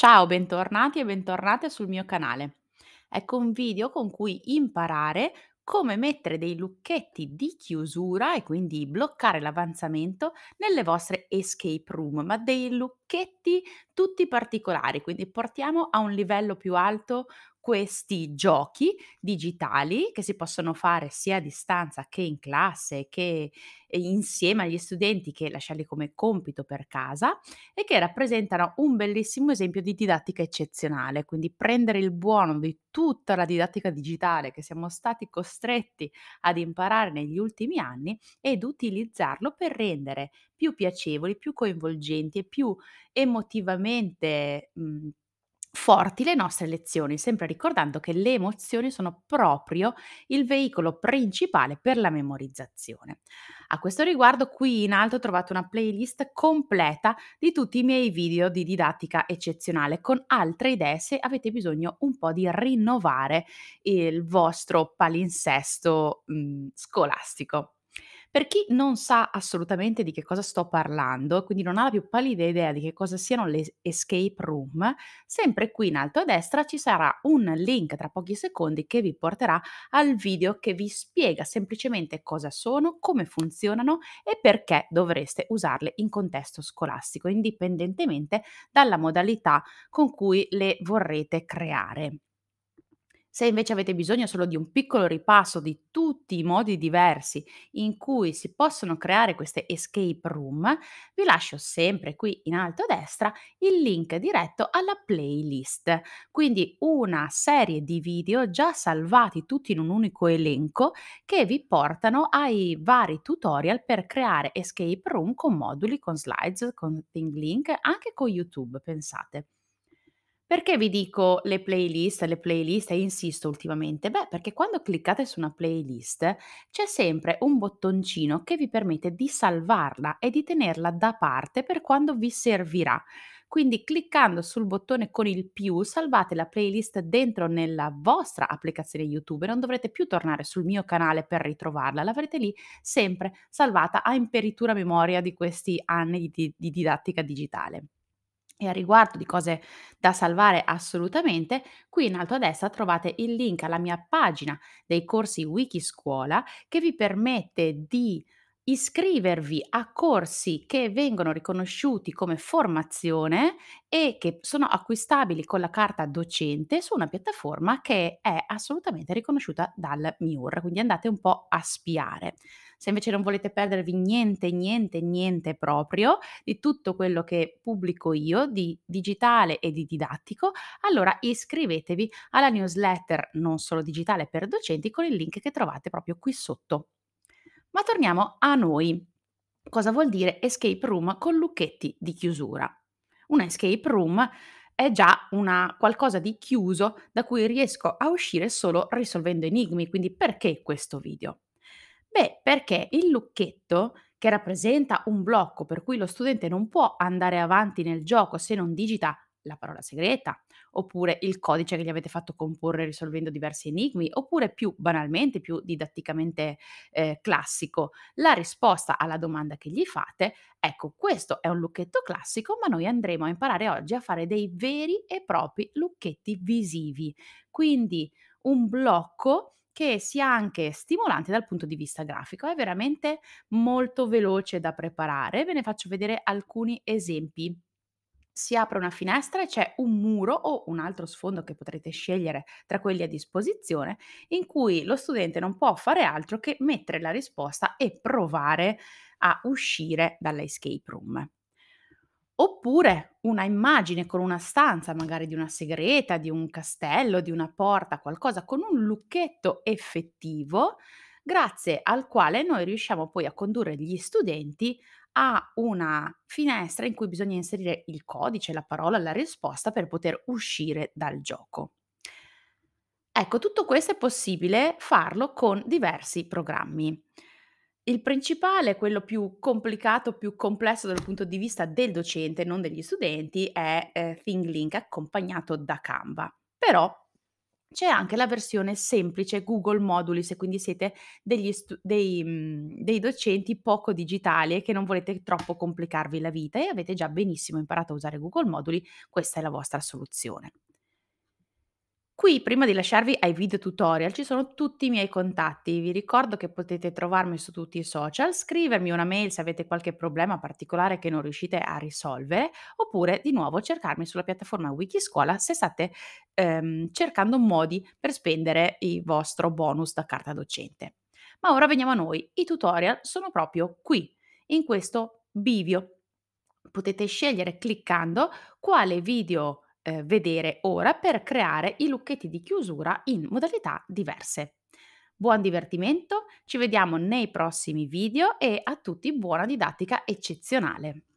Ciao, bentornati e bentornate sul mio canale. Ecco un video con cui imparare come mettere dei lucchetti di chiusura e quindi bloccare l'avanzamento nelle vostre escape room, ma dei lucchetti tutti particolari, quindi portiamo a un livello più alto questi giochi digitali che si possono fare sia a distanza che in classe, che insieme agli studenti che lasciarli come compito per casa e che rappresentano un bellissimo esempio di didattica eccezionale, quindi prendere il buono di tutta la didattica digitale che siamo stati costretti ad imparare negli ultimi anni ed utilizzarlo per rendere più piacevoli, più coinvolgenti e più emotivamente mh, mhmm, forti le nostre lezioni, sempre ricordando che le emozioni sono proprio il veicolo principale per la memorizzazione. A questo riguardo qui in alto trovate una playlist completa di tutti i miei video di didattica eccezionale con altre idee se avete bisogno un po' di rinnovare il vostro palinsesto mh, mhmm, scolastico. Per chi non sa assolutamente di che cosa sto parlando, quindi non ha la più pallida idea di che cosa siano le escape room, sempre qui in alto a destra ci sarà un link tra pochi secondi che vi porterà al video che vi spiega semplicemente cosa sono, come funzionano e perché dovreste usarle in contesto scolastico, indipendentemente dalla modalità con cui le vorrete creare. Se invece avete bisogno solo di un piccolo ripasso di tutti i modi diversi in cui si possono creare queste escape room, vi lascio sempre qui in alto a destra il link diretto alla playlist, quindi una serie di video già salvati tutti in un unico elenco che vi portano ai vari tutorial per creare escape room con moduli, con slides, con Think Link, anche con YouTube, pensate. Perché vi dico le playlist, le playlist e insisto ultimamente? Beh, perché quando cliccate su una playlist c'è sempre un bottoncino che vi permette di salvarla e di tenerla da parte per quando vi servirà. Quindi cliccando sul bottone con il più salvate la playlist dentro nella vostra applicazione YouTube, non dovrete più tornare sul mio canale per ritrovarla, l'avrete lì sempre salvata a imperitura memoria di questi anni di, di didattica digitale. E a riguardo di cose da salvare assolutamente, qui in alto a destra trovate il link alla mia pagina dei corsi Wikiscuola che vi permette di iscrivervi a corsi che vengono riconosciuti come formazione e che sono acquistabili con la carta docente su una piattaforma che è assolutamente riconosciuta dal MIUR, quindi andate un po' a spiare. Se invece non volete perdervi niente, niente, niente proprio di tutto quello che pubblico io di digitale e di didattico, allora iscrivetevi alla newsletter non solo digitale per docenti con il link che trovate proprio qui sotto. Ma torniamo a noi. Cosa vuol dire escape room con lucchetti di chiusura? Una escape room è già una qualcosa di chiuso da cui riesco a uscire solo risolvendo enigmi, quindi perché questo video? Beh, perché il lucchetto, che rappresenta un blocco per cui lo studente non può andare avanti nel gioco se non digita la parola segreta, oppure il codice che gli avete fatto comporre risolvendo diversi enigmi, oppure più banalmente, più didatticamente eh, classico, la risposta alla domanda che gli fate. Ecco, questo è un lucchetto classico, ma noi andremo a imparare oggi a fare dei veri e propri lucchetti visivi. Quindi un blocco che sia anche stimolante dal punto di vista grafico. È veramente molto veloce da preparare. Ve ne faccio vedere alcuni esempi. Si apre una finestra e c'è un muro o un altro sfondo che potrete scegliere tra quelli a disposizione in cui lo studente non può fare altro che mettere la risposta e provare a uscire dall'escape room oppure una immagine con una stanza, magari di una segreta, di un castello, di una porta, qualcosa con un lucchetto effettivo, grazie al quale noi riusciamo poi a condurre gli studenti a una finestra in cui bisogna inserire il codice, la parola, la risposta per poter uscire dal gioco. Ecco, tutto questo è possibile farlo con diversi programmi. Il principale, quello più complicato, più complesso dal punto di vista del docente, non degli studenti, è eh, ThingLink accompagnato da Canva. Però c'è anche la versione semplice Google Moduli, se quindi siete stu- dei, mh, mhmm, dei, docenti poco digitali e che non volete troppo complicarvi la vita e avete già benissimo imparato a usare Google Moduli, questa è la vostra soluzione. Qui, prima di lasciarvi ai video tutorial, ci sono tutti i miei contatti. Vi ricordo che potete trovarmi su tutti i social, scrivermi una mail se avete qualche problema particolare che non riuscite a risolvere, oppure di nuovo cercarmi sulla piattaforma Wikiscuola se state ehm, cercando modi per spendere il vostro bonus da carta docente. Ma ora veniamo a noi. I tutorial sono proprio qui, in questo bivio. Potete scegliere cliccando quale video eh, vedere ora per creare i lucchetti di chiusura in modalità diverse. Buon divertimento, ci vediamo nei prossimi video e a tutti buona didattica eccezionale!